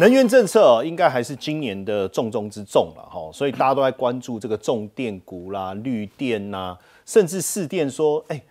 能源政策应该还是今年的重中之重了哈，所以大家都在关注这个重电股啦、绿电呐，甚至试电说，哎，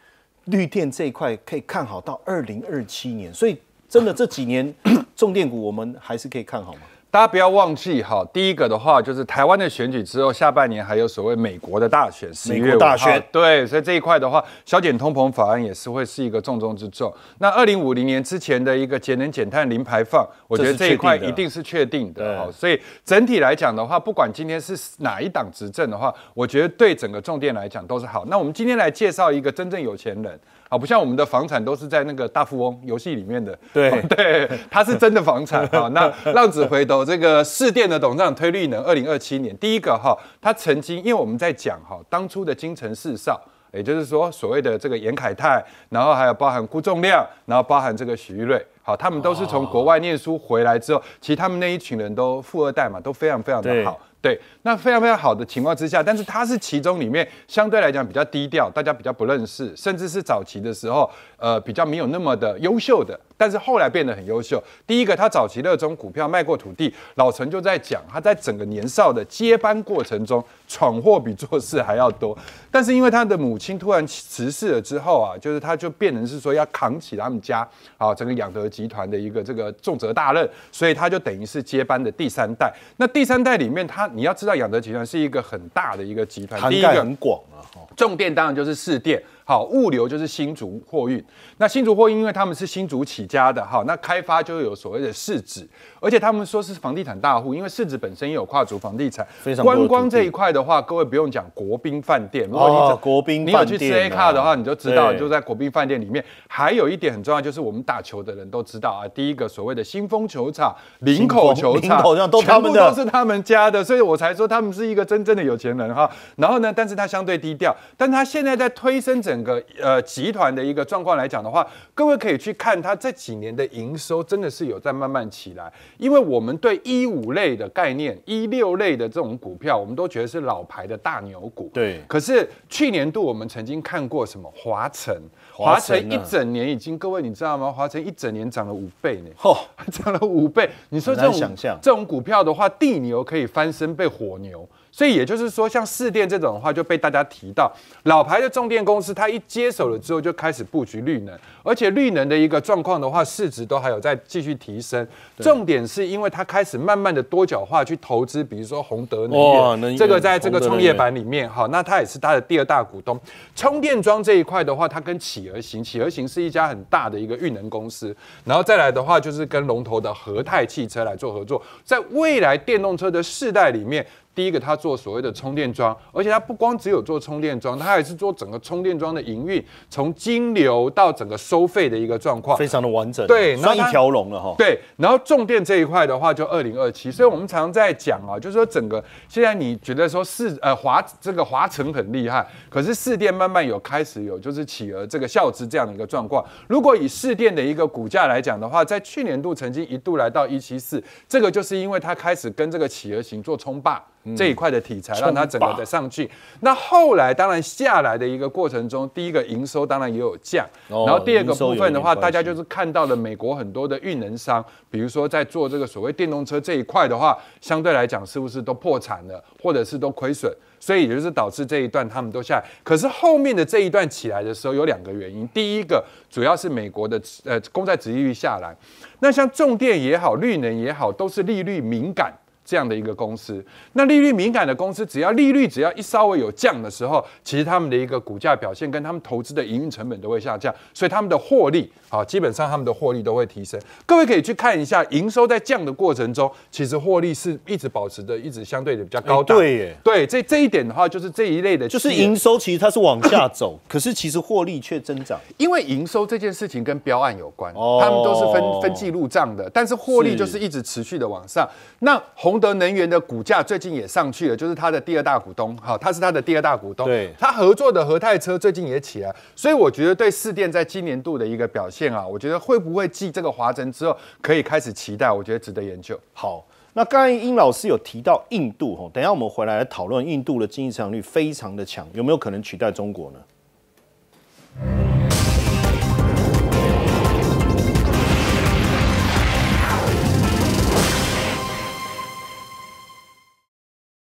绿电这一块可以看好到二零二七年，所以真的这几年重电股我们还是可以看好吗？大家不要忘记哈，第一个的话就是台湾的选举之后，下半年还有所谓美国的大选，十一月大选，对，所以这一块的话，小减通膨法案也是会是一个重中之重。那二零五零年之前的一个节能减碳零排放，我觉得这一块一定是确定的。所以整体来讲的话，不管今天是哪一党执政的话，我觉得对整个重电来讲都是好。那我们今天来介绍一个真正有钱人。好，不像我们的房产都是在那个大富翁游戏里面的，对对，它是真的房产啊。那 浪子回头，这个市电的董事长推力能，二零二七年第一个哈，他曾经因为我们在讲哈，当初的京城四少，也就是说所谓的这个严凯泰，然后还有包含辜仲亮，然后包含这个许玉瑞，好，他们都是从国外念书回来之后，其实他们那一群人都富二代嘛，都非常非常的好。对，那非常非常好的情况之下，但是他是其中里面相对来讲比较低调，大家比较不认识，甚至是早期的时候，呃，比较没有那么的优秀的，但是后来变得很优秀。第一个，他早期热衷股票卖过土地，老陈就在讲他在整个年少的接班过程中闯祸比做事还要多，但是因为他的母亲突然辞世了之后啊，就是他就变成是说要扛起他们家啊整个养德集团的一个这个重责大任，所以他就等于是接班的第三代。那第三代里面他。你要知道，养德集团是一个很大的一个集团，涵盖很广啊。重电当然就是市电。好，物流就是新竹货运。那新竹货运，因为他们是新竹起家的，哈，那开发就有所谓的市值，而且他们说是房地产大户，因为市值本身也有跨足房地产。非常观光这一块的话，各位不用讲国宾饭店，如果你国宾、有去吃 A 卡的话，你就知道，就在国宾饭店里面。还有一点很重要，就是我们打球的人都知道啊，第一个所谓的新丰球场、林口球场，好像都他们全部都是他们家的，所以我才说他们是一个真正的有钱人哈。然后呢，但是他相对低调，但他现在在推升整。整个呃集团的一个状况来讲的话，各位可以去看它这几年的营收，真的是有在慢慢起来。因为我们对一五类的概念、一六类的这种股票，我们都觉得是老牌的大牛股。对，可是去年度我们曾经看过什么华晨？华晨一整年已经，各位你知道吗？华晨一整年涨了五倍呢！哦，涨了五倍。你说这种这种股票的话，地牛可以翻身，被火牛。所以也就是说，像四电这种的话就被大家提到，老牌的重电公司，它一接手了之后就开始布局绿能，而且绿能的一个状况的话，市值都还有在继续提升。重点是因为它开始慢慢的多角化去投资，比如说洪德能源，这个在这个创业板里面，好，那它也是它的第二大股东。充电桩这一块的话，它跟企鹅行，企鹅行是一家很大的一个运能公司，然后再来的话就是跟龙头的和泰汽车来做合作，在未来电动车的世代里面。第一个，他做所谓的充电桩，而且他不光只有做充电桩，他也是做整个充电桩的营运，从金流到整个收费的一个状况，非常的完整，对，算一条龙了哈。对，然后重电这一块的话，就二零二七。所以我们常常在讲啊，就是说整个现在你觉得说市呃华这个华城很厉害，可是市电慢慢有开始有就是企鹅这个效资这样的一个状况。如果以市电的一个股价来讲的话，在去年度曾经一度来到一七四，这个就是因为他开始跟这个企鹅型做冲霸。这一块的题材让它整个的上去。那后来当然下来的一个过程中，第一个营收当然也有降，然后第二个部分的话，大家就是看到了美国很多的运能商，比如说在做这个所谓电动车这一块的话，相对来讲是不是都破产了，或者是都亏损？所以也就是导致这一段他们都下来。可是后面的这一段起来的时候有两个原因，第一个主要是美国的呃公债利率下来，那像重电也好、绿能也好，都是利率敏感。这样的一个公司，那利率敏感的公司，只要利率只要一稍微有降的时候，其实他们的一个股价表现跟他们投资的营运成本都会下降，所以他们的获利啊，基本上他们的获利都会提升。各位可以去看一下，营收在降的过程中，其实获利是一直保持的，一直相对的比较高。对，对，这这一点的话，就是这一类的，就是营收其实它是往下走，可是其实获利却增长，因为营收这件事情跟标案有关，他们都是分分记入账的，但是获利就是一直持续的往上。那红。德能源的股价最近也上去了，就是它的第二大股东哈，他是他的第二大股东。对，他合作的和泰车最近也起来，所以我觉得对四电在今年度的一个表现啊，我觉得会不会继这个华晨之后可以开始期待？我觉得值得研究。好，那刚才殷老师有提到印度哈，等下我们回来讨论，印度的经济成长率非常的强，有没有可能取代中国呢？